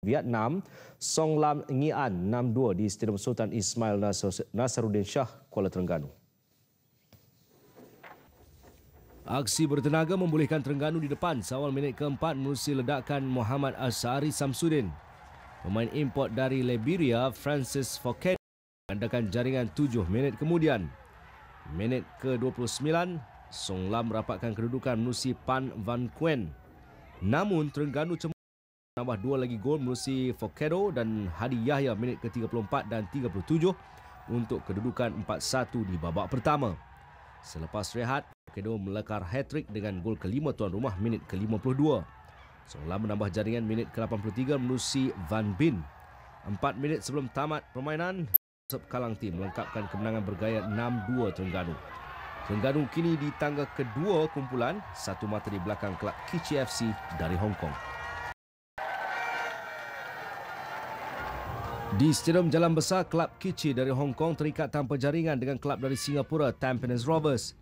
Vietnam, Song Lam Nghi An 6-2 di Stadium Sultan Ismail Nasaruddin Shah, Kuala Terengganu. Aksi bertenaga membolehkan Terengganu di depan seawal minit keempat menerusi ledakan Muhammad Asari Samsudin. Pemain import dari Liberia, Francis Fouquet, mengandalkan jaringan tujuh minit kemudian. Minit ke-29, Song Lam merapatkan kedudukan menerusi Pan Van Quen. Namun, Terengganu cemburu tambah dua lagi gol melalui Fokero dan Hadi Yahya minit ke-34 dan 37 untuk kedudukan 4-1 di babak pertama. Selepas rehat, Fokero melekar hat-trick dengan gol kelima tuan rumah minit ke-52. Seolah menambah jaringan minit ke-83 melalui Van Bin. Empat minit sebelum tamat permainan, Sub Kalang Team melengkapkan kemenangan bergaya 6-2 Terengganu. Terengganu kini di tangga kedua kumpulan, satu mata di belakang kelab KCFC dari Hong Kong. Di stadium Jalan Besar, Kelab Kichi dari Hong Kong terikat tanpa jaringan dengan kelab dari Singapura, Tampines Rovers.